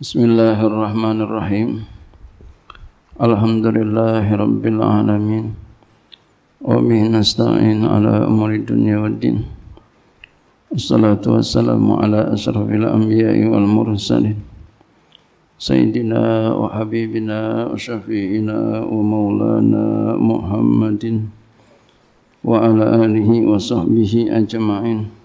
Bismillahirrahmanirrahim. Alhamdulillahirabbil alamin. Wa bihi nasta'in ala umuri wa din. Assalatu wassalamu ala asrafil anbiya'i wal mursalin. Sayyidina wa habibina wa syafi'ina wa maulana Muhammadin wa ala alihi wa sahbihi ajma'in.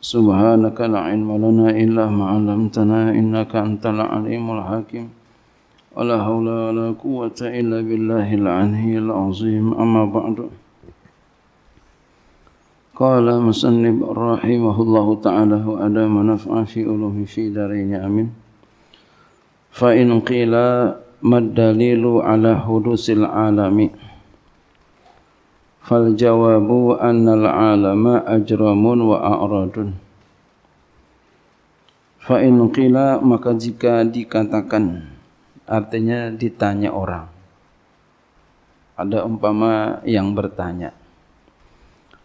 سبحانك لا علم لنا إلا ما علمتنا إنك أنت العليم الحكيم ولا حول ولا قوة إلا بالله العلي العظيم أما بعد قال مسنب رحمه الله تعالى أدام نفع في علوم في دارين آمين فإن قيل ما الدليل على حدوث العالم fal jawabu annal alama ajramun wa a'radun fa in qila maka jika dikatakan artinya ditanya orang ada umpama yang bertanya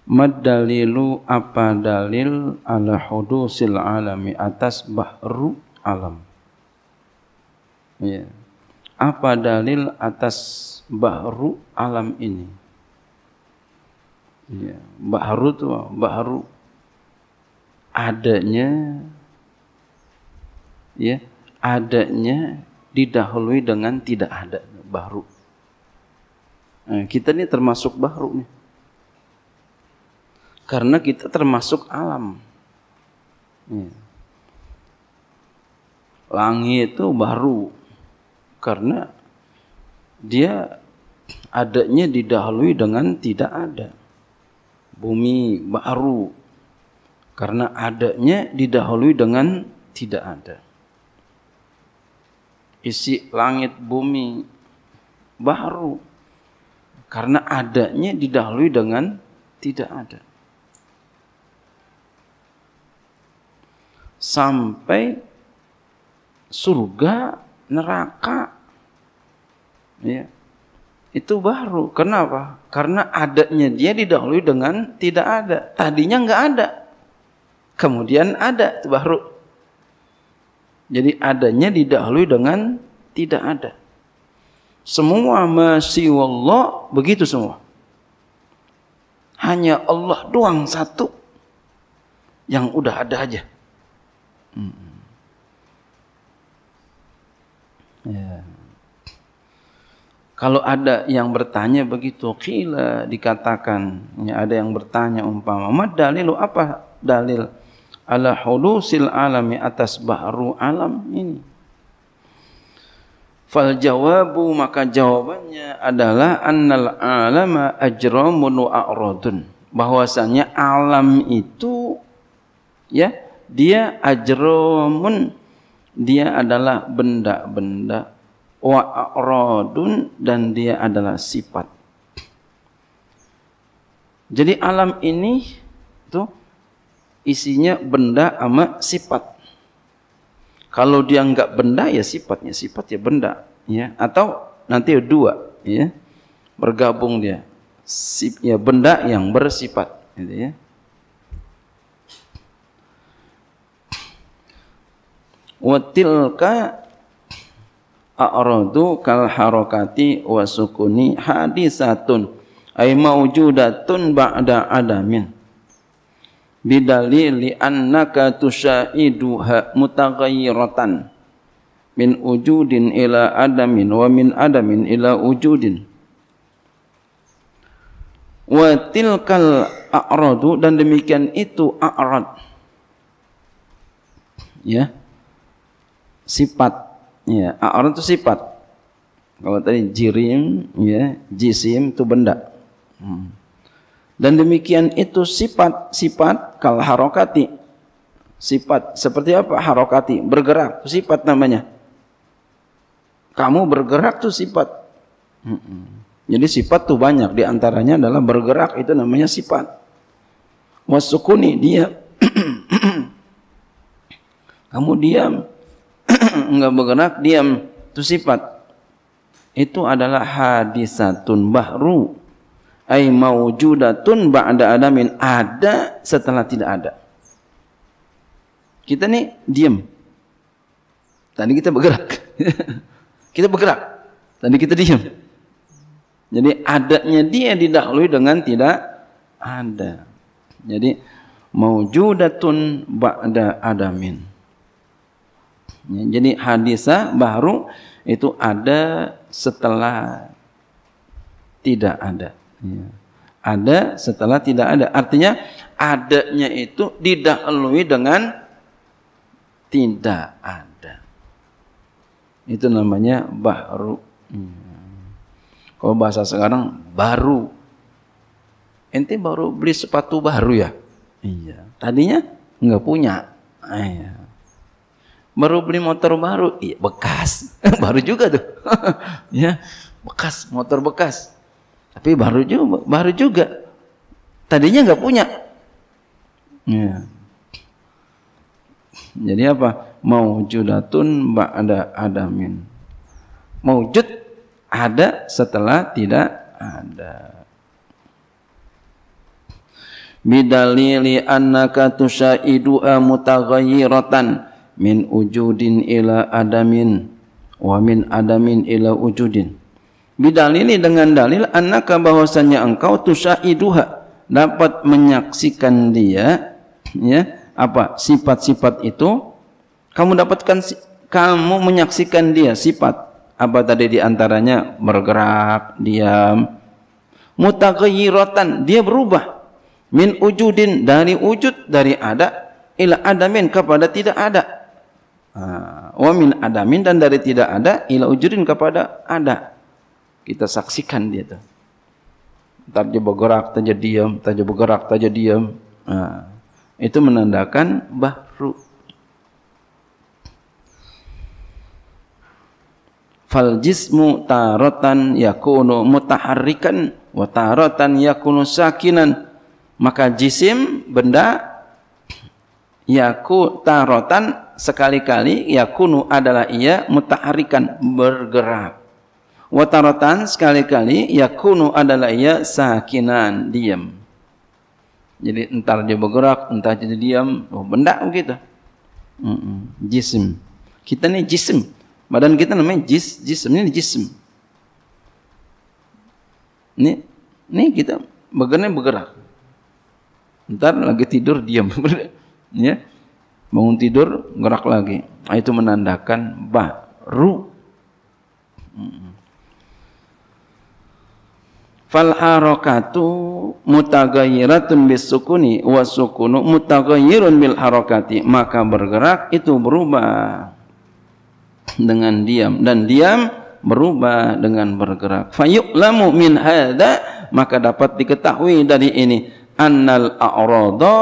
mad dalilu apa dalil ala hudusil alami atas bahru alam ya apa dalil atas bahru alam ini Ya, Mbak Haru tuh, Mbak Haru adanya ya, adanya didahului dengan tidak ada baru. Nah, eh, kita ini termasuk baru nih. Karena kita termasuk alam. Ya. Langit itu baru karena dia adanya didahului dengan tidak ada bumi baru karena adanya didahului dengan tidak ada isi langit bumi baru karena adanya didahului dengan tidak ada sampai surga neraka ya itu baru. Kenapa? Karena adanya dia didahului dengan tidak ada. Tadinya nggak ada. Kemudian ada itu baru. Jadi adanya didahului dengan tidak ada. Semua masih Allah begitu semua. Hanya Allah doang satu yang udah ada aja. Hmm. Yeah. Kalau ada yang bertanya begitu, kila dikatakan, ya, ada yang bertanya umpama, mad dalil apa dalil ala hulusil alami atas baru alam ini? Fal jawabu maka jawabannya adalah annal alama ajramun wa a'radun. Bahwasanya alam itu ya dia ajramun dia adalah benda-benda wa a'radun dan dia adalah sifat. Jadi alam ini itu isinya benda sama sifat. Kalau dia enggak benda ya sifatnya sifat ya benda ya atau nanti ya dua ya bergabung dia Sip, ya benda yang bersifat gitu ya. Wa tilka a'radu kal harakati wa sukuni hadisatun ay maujudatun ba'da adamin bidalili annaka tusaiduha mutaghayyiratan min ujudin ila adamin wa min adamin ila ujudin wa tilkal a'radu dan demikian itu a'rad ya sifat Ya, a'rad itu sifat. Kalau tadi jirim, ya, jisim itu benda. Hmm. Dan demikian itu sifat-sifat kal harokati. Sifat seperti apa? Harokati, bergerak, sifat namanya. Kamu bergerak tuh sifat. Hmm. Jadi sifat tuh banyak. Di antaranya adalah bergerak itu namanya sifat. Wasukuni dia. Kamu diam enggak bergerak diam itu sifat itu adalah hadisatun bahru ay mawjudatun ba'da adamin ada setelah tidak ada kita ni diam tadi kita bergerak kita bergerak tadi kita diam jadi adanya dia didahului dengan tidak ada jadi mawjudatun ba'da adamin Ya, jadi hadisah baru itu ada setelah tidak ada. Ya. Ada setelah tidak ada. Artinya adanya itu didahului dengan tidak ada. Itu namanya baru. Hmm. Kalau bahasa sekarang baru. Ente baru beli sepatu baru ya? Iya. Tadinya nggak punya. Ah, iya baru beli motor baru iya bekas baru juga tuh ya bekas motor bekas tapi baru juga baru juga tadinya nggak punya ya. jadi apa maujudatun ba'da adamin maujud ada setelah tidak ada bidalili annaka tusyaidu'a rotan min ujudin ila adamin wa min adamin ila ujudin ini dengan dalil annaka bahwasanya engkau tusaiduha dapat menyaksikan dia ya apa sifat-sifat itu kamu dapatkan kamu menyaksikan dia sifat apa tadi diantaranya bergerak diam mutaghayyiratan dia berubah min ujudin dari wujud dari ada ila adamin kepada tidak ada Ah, wa min adamin dan dari tidak ada ila ujurin kepada ada. Kita saksikan dia tuh. Entar bergerak, entar diam, entar bergerak, entar diam. Nah, itu menandakan baru. Fal jismu taratan yakunu mutaharrikan wa taratan yakunu sakinan. Maka jisim benda yaku tarotan sekali-kali yakunu adalah ia mutaharikan bergerak. Watarotan sekali-kali yakunu adalah ia sakinan diam. Jadi entar dia bergerak, entar dia diam, oh, benda begitu. Jism. Kita ni jism. Badan kita namanya jis, jism. Ini jism. Ini, ini kita bagiannya bergerak. Entar lagi tidur diam. ya bangun tidur gerak lagi nah, itu menandakan baru fal harakatu mutaghayyiratun bisukuni wa sukunu mutaghayyirun bil harakati maka bergerak itu berubah dengan diam dan diam berubah dengan bergerak fayuqlamu min hadza maka dapat diketahui dari ini annal a'rada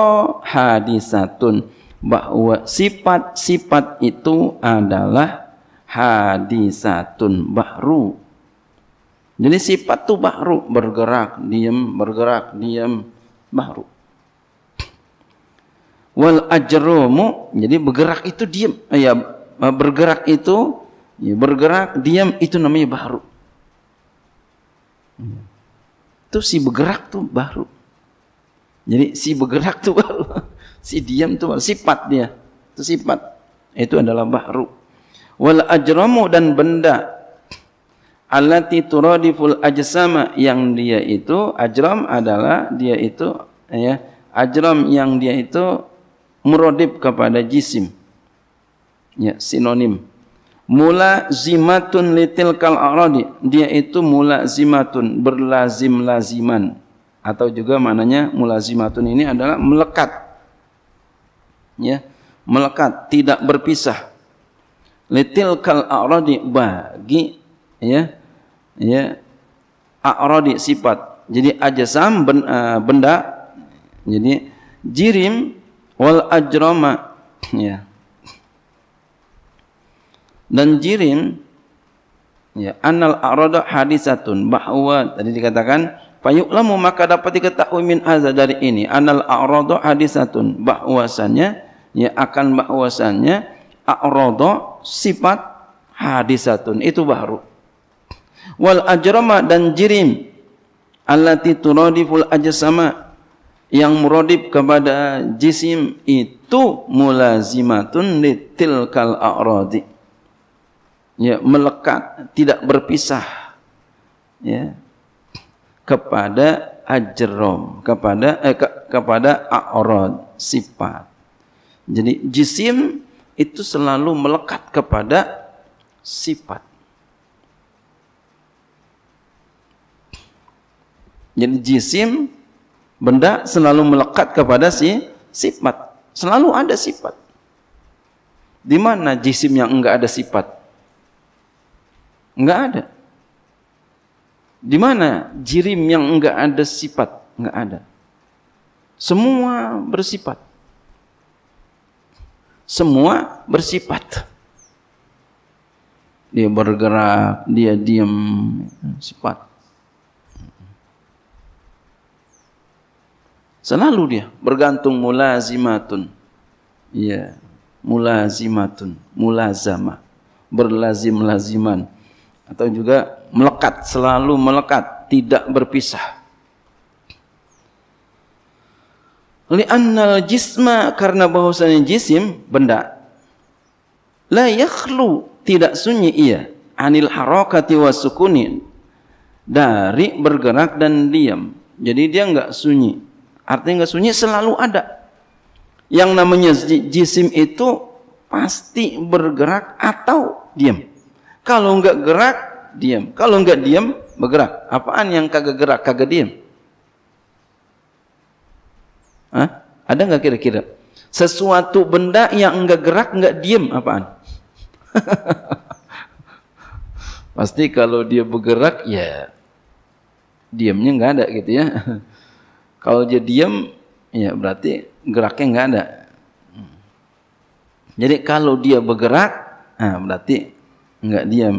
hadisatun bahwa sifat-sifat itu adalah hadisatun bahru jadi sifat tuh bahru bergerak diam bergerak diam bahru wal ajrumu jadi bergerak itu diam ya bergerak itu ya, bergerak diam itu namanya bahru itu si bergerak tuh bahru Jadi si bergerak tu baru. Si diam tu baru. Sifat dia. Itu sifat. Itu adalah bahru. Wal ajramu dan benda. Alati turadiful ajsama. Yang dia itu. Ajram adalah dia itu. Ya, ajram yang dia itu. Merodip kepada jisim. Ya, sinonim. Mula zimatun litil kal aradi. Dia itu mula zimatun. Berlazim-laziman. atau juga maknanya mulazimatun ini adalah melekat ya melekat tidak berpisah kal a'radi bagi ya ya a'radi sifat jadi ajasam eh, benda jadi jirim wal ajrama ya dan jirim ya anal a'rada hadisatun bahwa tadi dikatakan Fayuklamu maka dapat diketahui min azza dari ini anal a'radu hadisatun bahwasannya ya akan bahwasannya a'radu sifat hadisatun itu baru wal ajrama dan jirim allati turadiful ajsama yang muradib kepada jisim itu mulazimatun litilkal a'radi ya melekat tidak berpisah ya kepada ajrom kepada eh, ke, kepada a'rad sifat. Jadi jisim itu selalu melekat kepada sifat. Jadi jisim benda selalu melekat kepada si sifat. Selalu ada sifat. Di mana jisim yang enggak ada sifat? Enggak ada. Di mana jirim yang enggak ada sifat? Enggak ada. Semua bersifat. Semua bersifat. Dia bergerak, dia diam, sifat. Selalu dia bergantung mulazimatun. Iya, mulazimatun, mulazama. Berlazim-laziman atau juga melekat selalu melekat tidak berpisah li'annal jisma karena bahwasanya jisim benda la yakhlu tidak sunyi ia anil harakati wasukunin dari bergerak dan diam jadi dia enggak sunyi artinya enggak sunyi selalu ada yang namanya jisim itu pasti bergerak atau diam kalau enggak gerak, diam. Kalau enggak diam, bergerak. Apaan yang kagak gerak, kagak diam? Hah? Ada enggak kira-kira? Sesuatu benda yang enggak gerak, enggak diam, apaan? Pasti kalau dia bergerak, ya diamnya enggak ada gitu ya. kalau dia diam, ya berarti geraknya enggak ada. Hmm. Jadi kalau dia bergerak, nah berarti enggak diam.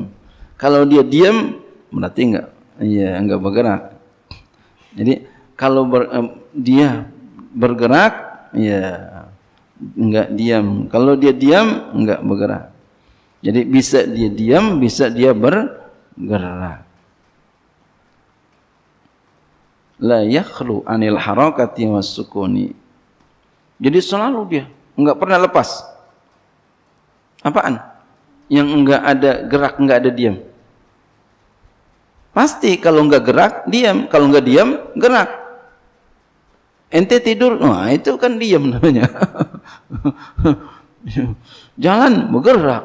Kalau dia diam berarti nggak iya enggak bergerak. Jadi kalau ber, eh, dia bergerak iya enggak diam. Kalau dia diam enggak bergerak. Jadi bisa dia diam, bisa dia bergerak. La yakhlu anil harakati was sukuni. Jadi selalu dia, enggak pernah lepas. Apaan? yang enggak ada gerak, enggak ada diam. Pasti kalau enggak gerak, diam. Kalau enggak diam, gerak. Ente tidur, nah itu kan diam namanya. Jalan bergerak.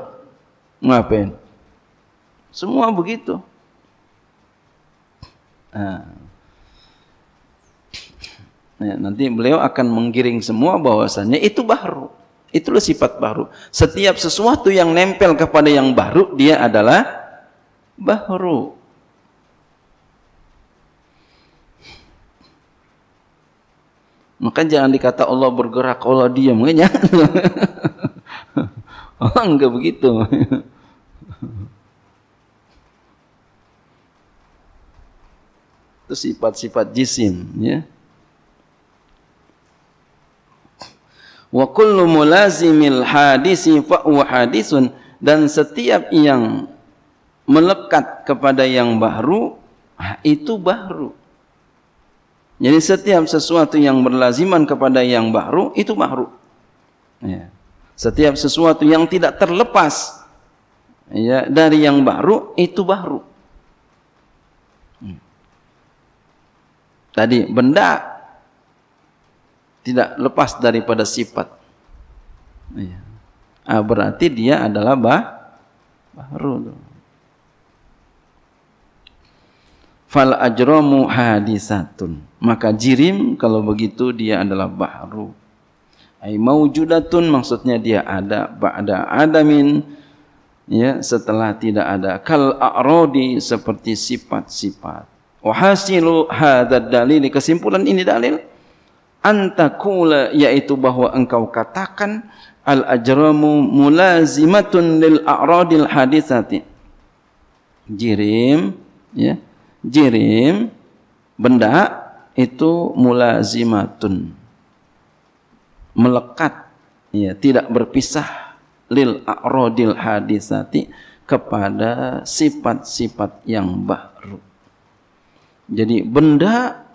Ngapain? Semua begitu. Nah. Nah, nanti beliau akan menggiring semua bahwasannya itu baru. Itulah sifat baru. Setiap sesuatu yang nempel kepada yang baru, dia adalah baru. Maka jangan dikata Allah bergerak, Allah diam. Makanya oh, enggak begitu. Itu sifat-sifat jisim. Ya. wa kullu mulazimil hadisi fa huwa hadisun dan setiap yang melekat kepada yang baru ah, itu baru jadi setiap sesuatu yang berlaziman kepada yang baru itu baru ya. setiap sesuatu yang tidak terlepas ya, dari yang baru itu baru hmm. tadi benda tidak lepas daripada sifat. Ah, berarti dia adalah bah baru. Fal ajromu hadisatun. Maka jirim kalau begitu dia adalah baru. Ai maujudatun maksudnya dia ada ba'da adamin ya setelah tidak ada kal a'radi seperti sifat-sifat. Wa hasilu hadzal dalil kesimpulan ini dalil antakula yaitu bahwa engkau katakan al ajramu mulazimatun lil aradil hadisati jirim ya jirim benda itu mulazimatun melekat ya tidak berpisah lil aradil hadisati kepada sifat-sifat yang baru jadi benda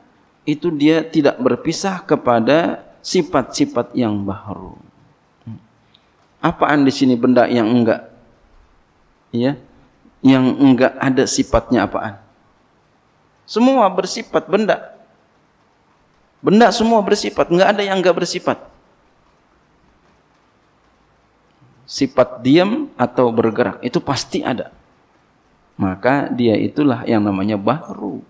itu dia tidak berpisah kepada sifat-sifat yang baru. Apaan di sini benda yang enggak? Ya, yang enggak ada sifatnya apaan? Semua bersifat benda. Benda semua bersifat, enggak ada yang enggak bersifat. Sifat diam atau bergerak itu pasti ada. Maka dia itulah yang namanya baru.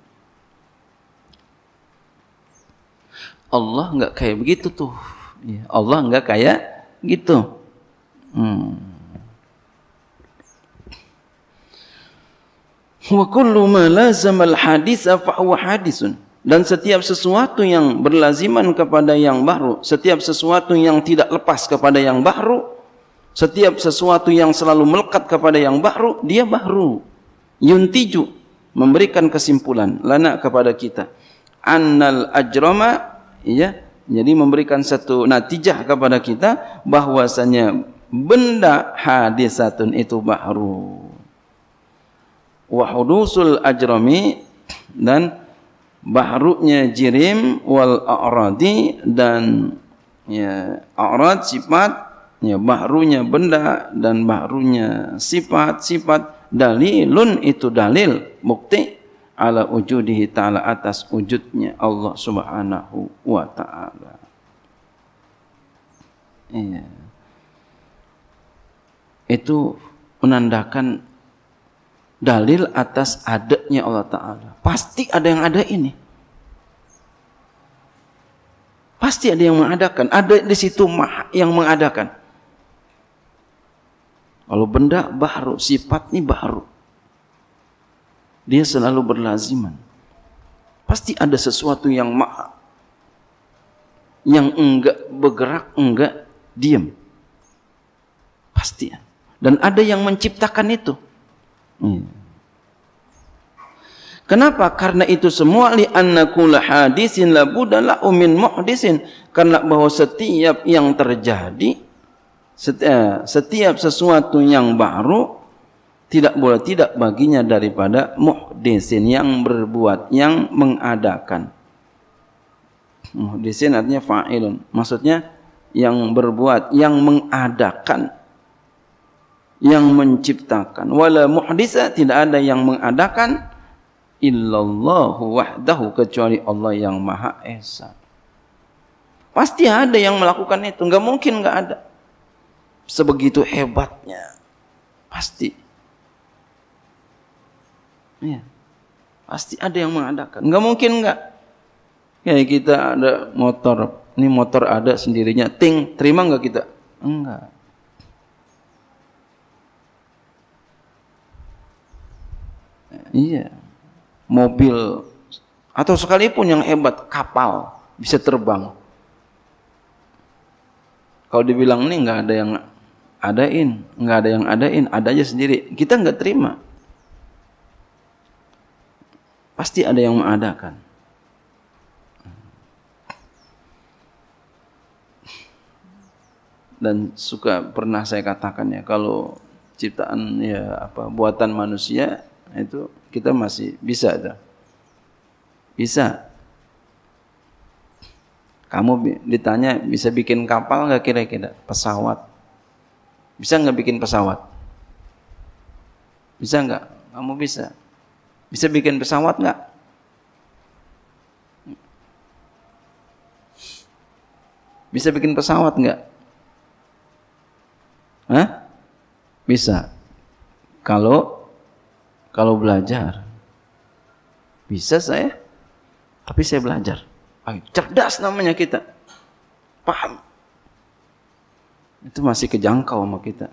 Allah enggak kayak begitu tuh. Allah enggak kayak gitu. Hmm. Wa kullu ma lazama al-hadis fa huwa hadisun. Dan setiap sesuatu yang berlaziman kepada yang baru, setiap sesuatu yang tidak lepas kepada yang baru, setiap sesuatu yang selalu melekat kepada yang baru, dia baru. Yuntiju memberikan kesimpulan lana kepada kita. Annal ajrama ya jadi memberikan satu natijah kepada kita bahwasanya benda hadisatun itu baru wa hudusul ajrami dan bahruknya jirim wal aradi dan ya arad sifat ya bahrunya benda dan bahrunya sifat-sifat dalilun itu dalil bukti ala wujudihi ta'ala atas wujudnya Allah subhanahu wa ta'ala. Iya. Itu menandakan dalil atas adanya Allah Ta'ala. Pasti ada yang ada ini. Pasti ada yang mengadakan. Ada di situ yang mengadakan. Kalau benda baru, sifat ini baru. Dia selalu berlaziman. Pasti ada sesuatu yang maha. Yang enggak bergerak, enggak diam. Pasti. Dan ada yang menciptakan itu. Hmm. Kenapa? Karena itu semua li annakula hadisin la budala umin muhdisin. Karena bahwa setiap yang terjadi setiap, eh, setiap sesuatu yang baru tidak boleh tidak baginya daripada muhdisin yang berbuat yang mengadakan muhdisin artinya fa'ilun maksudnya yang berbuat yang mengadakan yang menciptakan wala muhdisa tidak ada yang mengadakan illallahu wahdahu kecuali Allah yang maha esa pasti ada yang melakukan itu enggak mungkin enggak ada sebegitu hebatnya pasti Ya. Pasti ada yang mengadakan. Enggak mungkin enggak. Kayak kita ada motor, ini motor ada sendirinya, ting, terima enggak kita? Enggak. Iya. Mobil atau sekalipun yang hebat kapal bisa terbang. Kalau dibilang ini nggak ada yang adain, nggak ada yang adain, ada aja sendiri. Kita nggak terima. Pasti ada yang mengadakan. Dan suka pernah saya katakan ya, kalau ciptaan ya apa buatan manusia itu kita masih bisa ada. Bisa. Kamu ditanya bisa bikin kapal nggak kira-kira? Pesawat. Bisa nggak bikin pesawat? Bisa nggak? Kamu bisa. Bisa bikin pesawat nggak? Bisa bikin pesawat nggak? Hah? Bisa. Kalau kalau belajar. Bisa saya? Tapi saya belajar. Ayo, cerdas namanya kita. Paham. Itu masih kejangkau sama kita.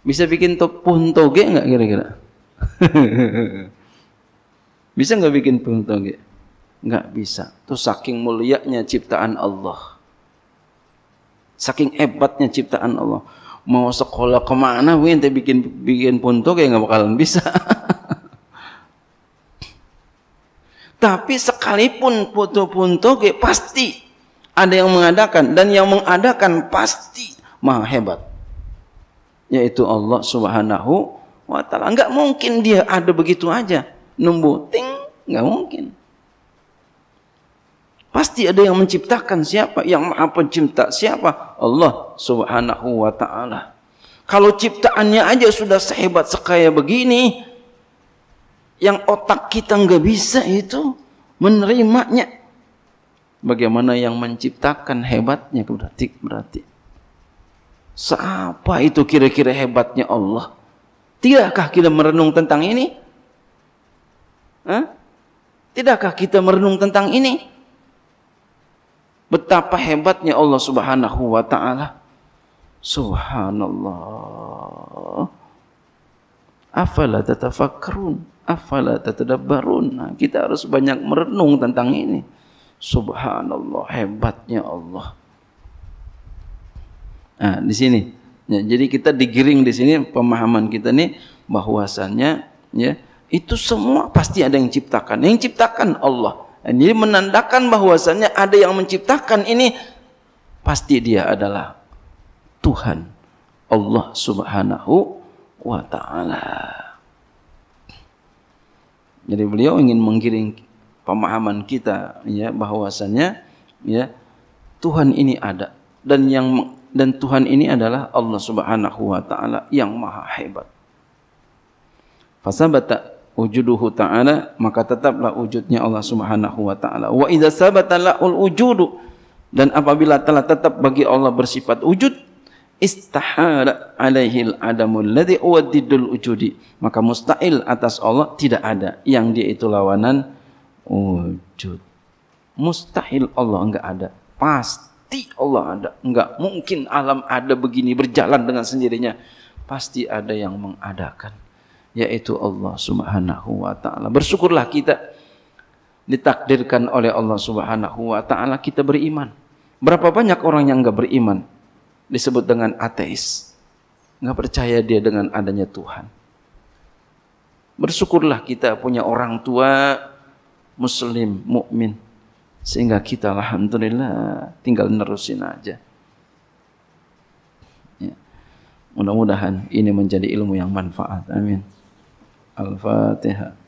Bisa bikin topun toge nggak kira-kira? Bisa nggak bikin buntung? Ya? Nggak bisa. Itu saking mulianya ciptaan Allah. Saking hebatnya ciptaan Allah. Mau sekolah kemana, wih, ente bikin bikin puntuk ya nggak bakalan bisa. Tapi sekalipun foto puntuk ya pasti ada yang mengadakan dan yang mengadakan pasti maha hebat yaitu Allah Subhanahu wa taala. Nggak mungkin dia ada begitu aja numbuh ting nggak mungkin pasti ada yang menciptakan siapa yang maha pencipta siapa Allah subhanahu wa ta'ala kalau ciptaannya aja sudah sehebat sekaya begini yang otak kita nggak bisa itu menerimanya bagaimana yang menciptakan hebatnya berarti berarti Siapa itu kira-kira hebatnya Allah? Tidakkah kita merenung tentang ini? Ha? Tidakkah kita merenung tentang ini? Betapa hebatnya Allah Subhanahu wa taala. Subhanallah. Afala tatafakkarun? Afala tatadabbarun? Nah, kita harus banyak merenung tentang ini. Subhanallah, hebatnya Allah. Nah, di sini. Ya, jadi kita digiring di sini pemahaman kita ini bahwasannya ya Itu semua pasti ada yang ciptakan. Yang ciptakan Allah. Dan jadi menandakan bahwasannya ada yang menciptakan ini pasti dia adalah Tuhan Allah Subhanahu wa taala. Jadi beliau ingin menggiring pemahaman kita ya bahwasannya ya Tuhan ini ada dan yang dan Tuhan ini adalah Allah Subhanahu wa taala yang maha hebat. Fasabata wujuduhu ta'ala maka tetaplah wujudnya Allah subhanahu wa ta'ala wa idha sabata la'ul wujudu dan apabila telah tetap bagi Allah bersifat wujud istahara alaihil adamul ladhi uwadidul wujudi maka mustail atas Allah tidak ada yang dia itu lawanan wujud mustahil Allah enggak ada pasti Allah ada enggak mungkin alam ada begini berjalan dengan sendirinya pasti ada yang mengadakan yaitu Allah Subhanahu wa taala. Bersyukurlah kita ditakdirkan oleh Allah Subhanahu wa taala kita beriman. Berapa banyak orang yang enggak beriman disebut dengan ateis. Enggak percaya dia dengan adanya Tuhan. Bersyukurlah kita punya orang tua muslim, mukmin sehingga kita alhamdulillah tinggal nerusin aja. Ya. Mudah-mudahan ini menjadi ilmu yang manfaat. Amin. Al-Fatihah.